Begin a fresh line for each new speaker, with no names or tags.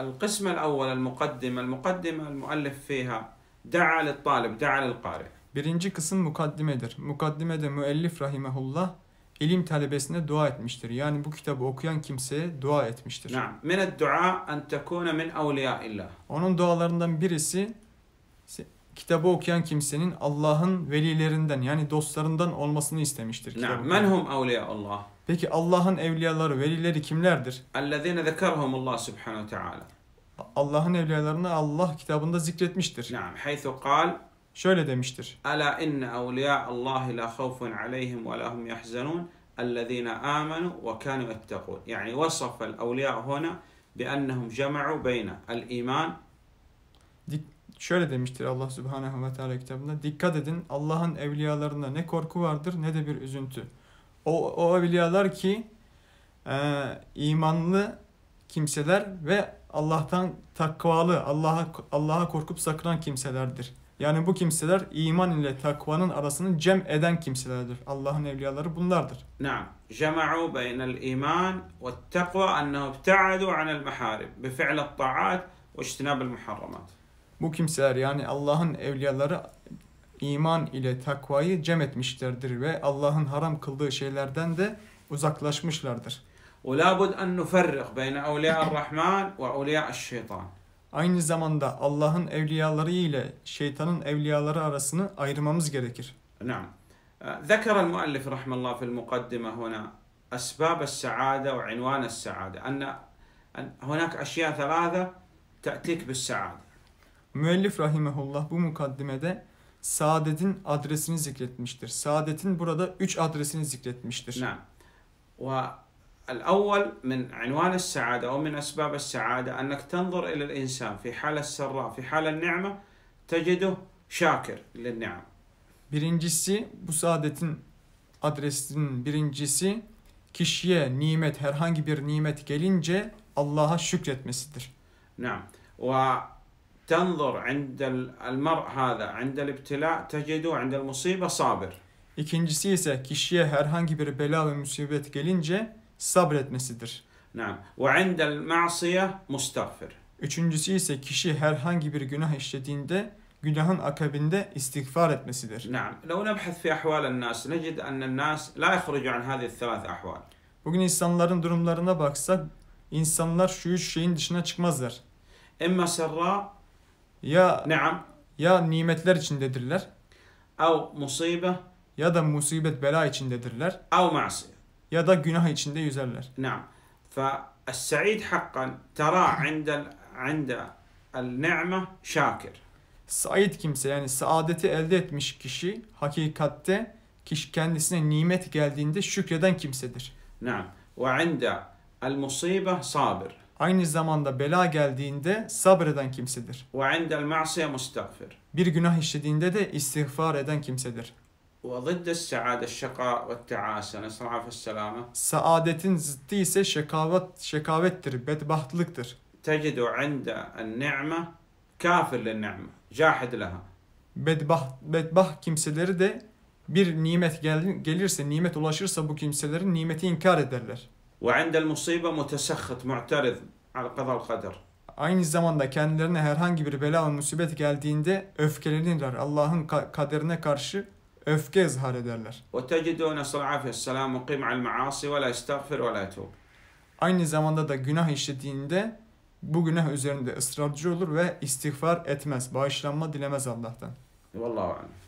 القسم الأول المقدمة المقدمة المؤلف فيها دعا للطالب
دعا للقارئ Birinci kısım mukaddimedir. Mukaddimede müellif rahimehullah ilim talebesine dua etmiştir. Yani bu kitabı okuyan kimseye dua etmiştir.
Min dua en tekune min awliya illah.
Onun dualarından birisi kitabı okuyan kimsenin Allah'ın velilerinden yani dostlarından olmasını istemiştir. Nam. Men hum evliya Allah. Peki Allah'ın evliyaları, velileri kimlerdir? Ellezine zekerhum Allah subhanahu taala. Allah'ın evliyalarını Allah kitabında zikretmiştir. Nam. Haythu kal Şöyle demiştir.
Ala inne evliya Allah la havfun aleyhim ve lahum hum yahzanun ellezine amenu ve kanu ettekun. Yani vasaf el evliya huna بأنهم جمعوا بين الإيمان
şöyle demiştir Allah Subhanahu ve Teala kitabında. Dikkat edin Allah'ın evliyalarında ne korku vardır ne de bir üzüntü. O, o evliyalar ki e, imanlı kimseler ve Allah'tan takvalı, Allah'a Allah'a korkup sakınan kimselerdir. Yani bu kimseler iman ile takvanın arasını cem eden kimselerdir. Allah'ın evliyaları bunlardır.
Naam. Cema'u beynel iman ve takva ennehu ibta'adu anel maharib bi fi'l
taat ve ijtinab el muharramat. Bu kimseler yani Allah'ın evliyaları iman ile takvayı cem etmişlerdir ve Allah'ın haram kıldığı şeylerden de uzaklaşmışlardır. وَلَابُدْ أَنْ نُفَرِّقْ بَيْنَ اَوْلِيَا الرَّحْمَانِ وَاَوْلِيَا الشَّيْطَانِ Aynı zamanda Allah'ın evliyaları ile şeytanın evliyaları arasını ayırmamız gerekir.
نعم. ذكر المؤلف رحمه الله في المقدمة هنا أسباب السعادة وعنوان السعادة أن هناك أشياء
ثلاثة تأتيك بالسعادة Müellif rahimehullah bu mukaddimede saadetin adresini zikretmiştir. Saadetin burada üç adresini zikretmiştir. Naam.
Ve الأول من عنوان السعادة أو من أسباب السعادة أنك تنظر إلى الإنسان في حال السراء في حال النعمة تجده شاكر
للنعم Birincisi bu saadetin adresinin birincisi kişiye nimet herhangi bir nimet gelince Allah'a şükretmesidir.
نعم تنظر عند المرء هذا عند
الابتلاء تجده عند المصيبة صابر. İkincisi ise kişiye herhangi bir bela ve musibet gelince sabretmesidir. نعم وعند المعصية مستغفر. Üçüncüsü ise kişi herhangi bir günah işlediğinde günahın akabinde istiğfar etmesidir. نعم
لو نبحث في أحوال الناس نجد أن الناس لا يخرج عن هذه الثلاث
أحوال. Bugün insanların durumlarına baksak insanlar şu üç şeyin dışına çıkmazlar. إما سراء ya Naam. Ya nimetler içindedirler. Av musibe. Ya da musibet bela içindedirler. Av ma'si. Ya da günah içinde yüzerler. Naam. فالسعيد حقا ترى عند
عند النعمة شاكر.
Said kimse yani saadeti elde etmiş kişi hakikatte kişi kendisine nimet geldiğinde şükreden kimsedir. Naam. Ve عند المصيبة صابر aynı zamanda bela geldiğinde sabreden kimsedir. وعند المعصية مستغفر. Bir günah işlediğinde de istiğfar eden kimsedir.
وضد السعادة الشقاء والتعاسة نسأل
الله Saadetin zıttı ise şekavet şekavettir, bedbahtlıktır. تجد عند النعمة كافر للنعمة جاحد لها. Bedbah bedbah kimseleri de bir nimet gel, gelirse, nimet ulaşırsa bu kimselerin nimeti inkar ederler.
وعند المصيبة متسخط معترض al kader.
Aynı zamanda kendilerine herhangi bir bela ve musibet geldiğinde öfkelenirler. Allah'ın kaderine karşı öfke izhar ederler. Aynı zamanda da günah işlediğinde bu günah üzerinde ısrarcı olur ve istiğfar etmez. Bağışlanma dilemez Allah'tan. Vallahi
alem.